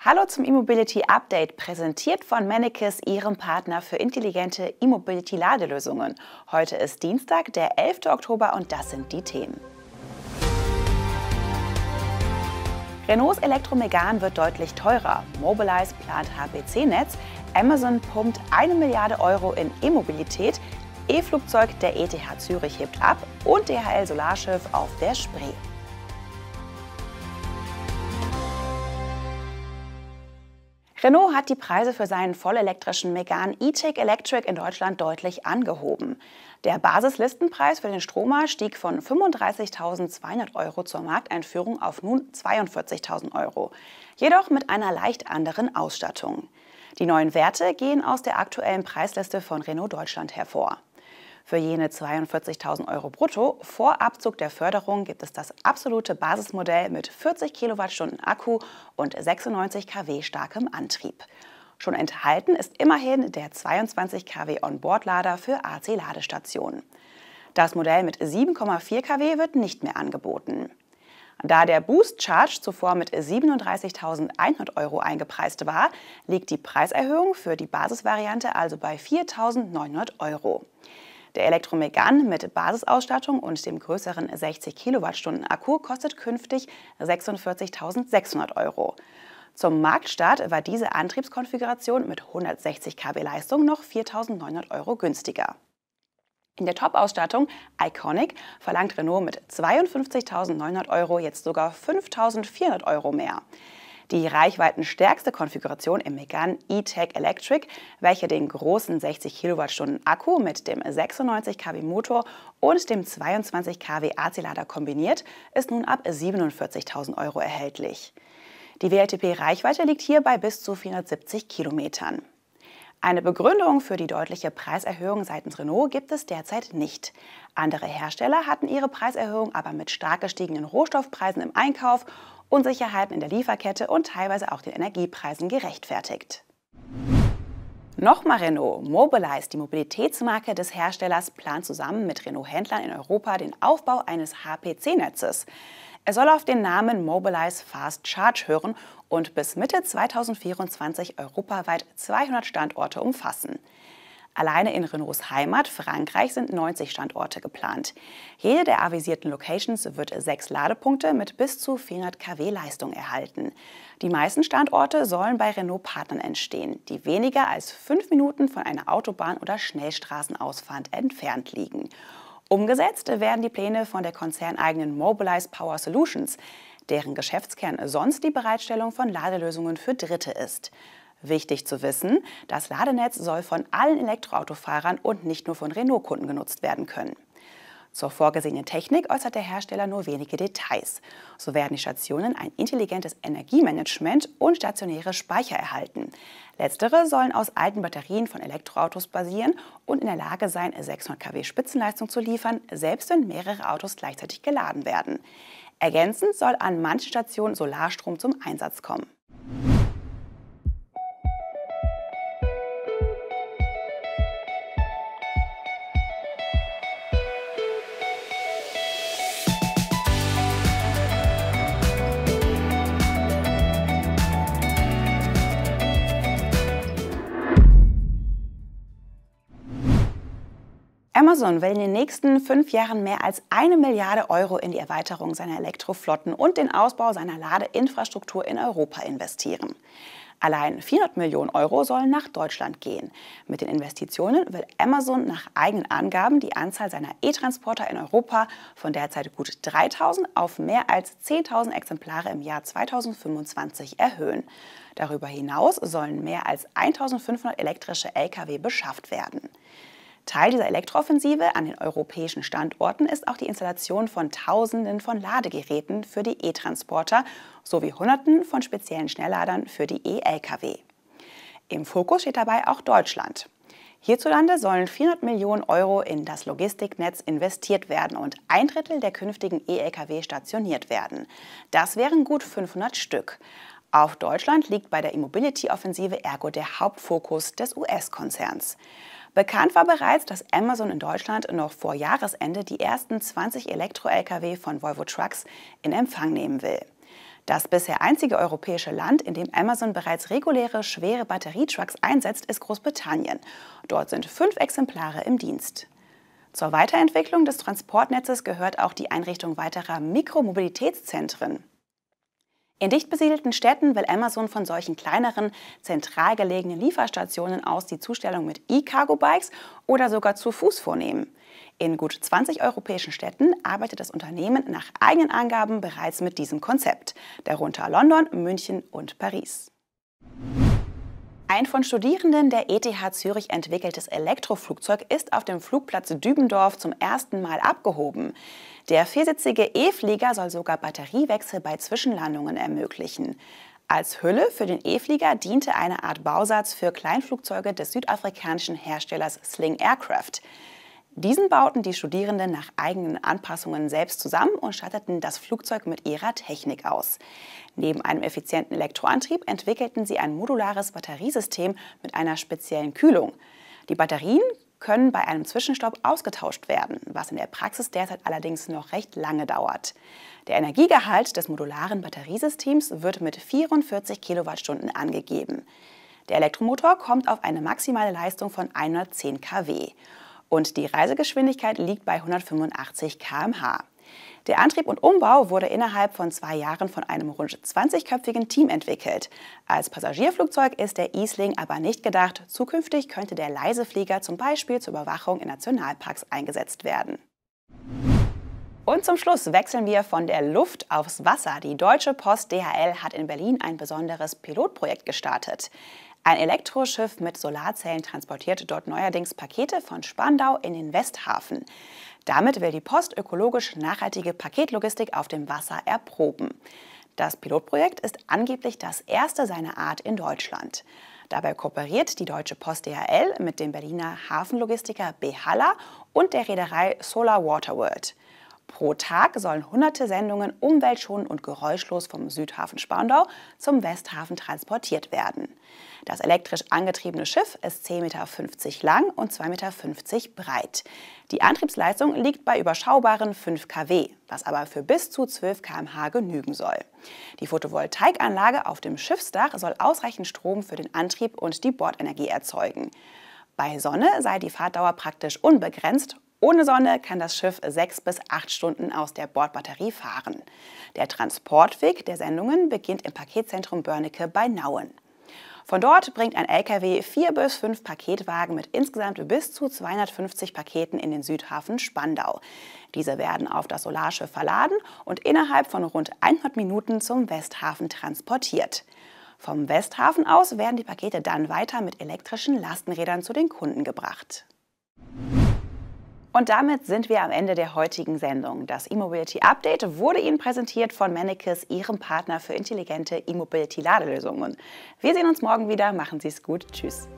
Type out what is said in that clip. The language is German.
Hallo zum E-Mobility Update, präsentiert von Mannekes, Ihrem Partner für intelligente E-Mobility-Ladelösungen. Heute ist Dienstag, der 11. Oktober und das sind die Themen. Renaults Elektromegan wird deutlich teurer, Mobilize plant hbc netz Amazon pumpt eine Milliarde Euro in E-Mobilität, E-Flugzeug der ETH Zürich hebt ab und DHL Solarschiff auf der Spree. Renault hat die Preise für seinen vollelektrischen Megan E-Tech Electric in Deutschland deutlich angehoben. Der Basislistenpreis für den Stromer stieg von 35.200 Euro zur Markteinführung auf nun 42.000 Euro, jedoch mit einer leicht anderen Ausstattung. Die neuen Werte gehen aus der aktuellen Preisliste von Renault Deutschland hervor. Für jene 42.000 Euro brutto vor Abzug der Förderung gibt es das absolute Basismodell mit 40 Kilowattstunden Akku und 96 kW starkem Antrieb. Schon enthalten ist immerhin der 22 kW Onboard-Lader für AC-Ladestationen. Das Modell mit 7,4 kW wird nicht mehr angeboten. Da der Boost Charge zuvor mit 37.100 Euro eingepreist war, liegt die Preiserhöhung für die Basisvariante also bei 4.900 Euro. Der Elektromegan mit Basisausstattung und dem größeren 60 Kilowattstunden Akku kostet künftig 46.600 Euro. Zum Marktstart war diese Antriebskonfiguration mit 160 kW Leistung noch 4.900 Euro günstiger. In der Top-Ausstattung Iconic verlangt Renault mit 52.900 Euro jetzt sogar 5.400 Euro mehr die reichweitenstärkste Konfiguration im Megane E-Tech Electric, welche den großen 60 Kilowattstunden Akku mit dem 96 kW Motor und dem 22 kW AC-Lader kombiniert, ist nun ab 47.000 Euro erhältlich. Die WLTP-Reichweite liegt hier bei bis zu 470 Kilometern. Eine Begründung für die deutliche Preiserhöhung seitens Renault gibt es derzeit nicht. Andere Hersteller hatten ihre Preiserhöhung aber mit stark gestiegenen Rohstoffpreisen im Einkauf Unsicherheiten in der Lieferkette und teilweise auch den Energiepreisen gerechtfertigt. Nochmal Renault. Mobilize, die Mobilitätsmarke des Herstellers, plant zusammen mit Renault-Händlern in Europa den Aufbau eines HPC-Netzes. Er soll auf den Namen Mobilize Fast Charge hören und bis Mitte 2024 europaweit 200 Standorte umfassen. Alleine in Renaults Heimat Frankreich sind 90 Standorte geplant. Jede der avisierten Locations wird sechs Ladepunkte mit bis zu 400 kW Leistung erhalten. Die meisten Standorte sollen bei Renault-Partnern entstehen, die weniger als fünf Minuten von einer Autobahn- oder Schnellstraßenausfahrt entfernt liegen. Umgesetzt werden die Pläne von der konzerneigenen Mobilize Power Solutions, deren Geschäftskern sonst die Bereitstellung von Ladelösungen für Dritte ist. Wichtig zu wissen, das Ladenetz soll von allen Elektroautofahrern und nicht nur von Renault-Kunden genutzt werden können. Zur vorgesehenen Technik äußert der Hersteller nur wenige Details. So werden die Stationen ein intelligentes Energiemanagement und stationäre Speicher erhalten. Letztere sollen aus alten Batterien von Elektroautos basieren und in der Lage sein, 600 kW Spitzenleistung zu liefern, selbst wenn mehrere Autos gleichzeitig geladen werden. Ergänzend soll an manchen Stationen Solarstrom zum Einsatz kommen. Amazon will in den nächsten fünf Jahren mehr als eine Milliarde Euro in die Erweiterung seiner Elektroflotten und den Ausbau seiner Ladeinfrastruktur in Europa investieren. Allein 400 Millionen Euro sollen nach Deutschland gehen. Mit den Investitionen will Amazon nach eigenen Angaben die Anzahl seiner E-Transporter in Europa von derzeit gut 3000 auf mehr als 10.000 Exemplare im Jahr 2025 erhöhen. Darüber hinaus sollen mehr als 1500 elektrische Lkw beschafft werden. Teil dieser Elektrooffensive an den europäischen Standorten ist auch die Installation von Tausenden von Ladegeräten für die E-Transporter sowie Hunderten von speziellen Schnellladern für die E-Lkw. Im Fokus steht dabei auch Deutschland. Hierzulande sollen 400 Millionen Euro in das Logistiknetz investiert werden und ein Drittel der künftigen E-Lkw stationiert werden. Das wären gut 500 Stück. Auf Deutschland liegt bei der E-Mobility-Offensive ergo der Hauptfokus des US-Konzerns. Bekannt war bereits, dass Amazon in Deutschland noch vor Jahresende die ersten 20 Elektro-Lkw von Volvo Trucks in Empfang nehmen will. Das bisher einzige europäische Land, in dem Amazon bereits reguläre schwere Batterietrucks einsetzt, ist Großbritannien. Dort sind fünf Exemplare im Dienst. Zur Weiterentwicklung des Transportnetzes gehört auch die Einrichtung weiterer Mikromobilitätszentren. In dicht besiedelten Städten will Amazon von solchen kleineren, zentral gelegenen Lieferstationen aus die Zustellung mit E-Cargo-Bikes oder sogar zu Fuß vornehmen. In gut 20 europäischen Städten arbeitet das Unternehmen nach eigenen Angaben bereits mit diesem Konzept, darunter London, München und Paris. Ein von Studierenden der ETH Zürich entwickeltes Elektroflugzeug ist auf dem Flugplatz Dübendorf zum ersten Mal abgehoben. Der viersitzige E-Flieger soll sogar Batteriewechsel bei Zwischenlandungen ermöglichen. Als Hülle für den E-Flieger diente eine Art Bausatz für Kleinflugzeuge des südafrikanischen Herstellers Sling Aircraft. Diesen bauten die Studierenden nach eigenen Anpassungen selbst zusammen und statteten das Flugzeug mit ihrer Technik aus. Neben einem effizienten Elektroantrieb entwickelten sie ein modulares Batteriesystem mit einer speziellen Kühlung. Die Batterien können bei einem Zwischenstopp ausgetauscht werden, was in der Praxis derzeit allerdings noch recht lange dauert. Der Energiegehalt des modularen Batteriesystems wird mit 44 Kilowattstunden angegeben. Der Elektromotor kommt auf eine maximale Leistung von 110 kW und die Reisegeschwindigkeit liegt bei 185 km/h. Der Antrieb und Umbau wurde innerhalb von zwei Jahren von einem rund 20-köpfigen Team entwickelt. Als Passagierflugzeug ist der Isling aber nicht gedacht. Zukünftig könnte der Leiseflieger zum Beispiel zur Überwachung in Nationalparks eingesetzt werden. Und zum Schluss wechseln wir von der Luft aufs Wasser. Die Deutsche Post DHL hat in Berlin ein besonderes Pilotprojekt gestartet. Ein Elektroschiff mit Solarzellen transportiert dort neuerdings Pakete von Spandau in den Westhafen. Damit will die Post ökologisch nachhaltige Paketlogistik auf dem Wasser erproben. Das Pilotprojekt ist angeblich das erste seiner Art in Deutschland. Dabei kooperiert die Deutsche Post DHL mit dem Berliner Hafenlogistiker Behalla und der Reederei Solar Water World. Pro Tag sollen hunderte Sendungen umweltschonend und geräuschlos vom Südhafen Spandau zum Westhafen transportiert werden. Das elektrisch angetriebene Schiff ist 10,50 Meter lang und 2,50 Meter breit. Die Antriebsleistung liegt bei überschaubaren 5 kW, was aber für bis zu 12 km/h genügen soll. Die Photovoltaikanlage auf dem Schiffsdach soll ausreichend Strom für den Antrieb und die Bordenergie erzeugen. Bei Sonne sei die Fahrtdauer praktisch unbegrenzt ohne Sonne kann das Schiff sechs bis acht Stunden aus der Bordbatterie fahren. Der Transportweg der Sendungen beginnt im Paketzentrum Börnecke bei Nauen. Von dort bringt ein LKW vier bis fünf Paketwagen mit insgesamt bis zu 250 Paketen in den Südhafen Spandau. Diese werden auf das Solarschiff verladen und innerhalb von rund 100 Minuten zum Westhafen transportiert. Vom Westhafen aus werden die Pakete dann weiter mit elektrischen Lastenrädern zu den Kunden gebracht. Und damit sind wir am Ende der heutigen Sendung. Das E-Mobility Update wurde Ihnen präsentiert von Mannekes, Ihrem Partner für intelligente E-Mobility-Ladelösungen. Wir sehen uns morgen wieder. Machen Sie es gut. Tschüss.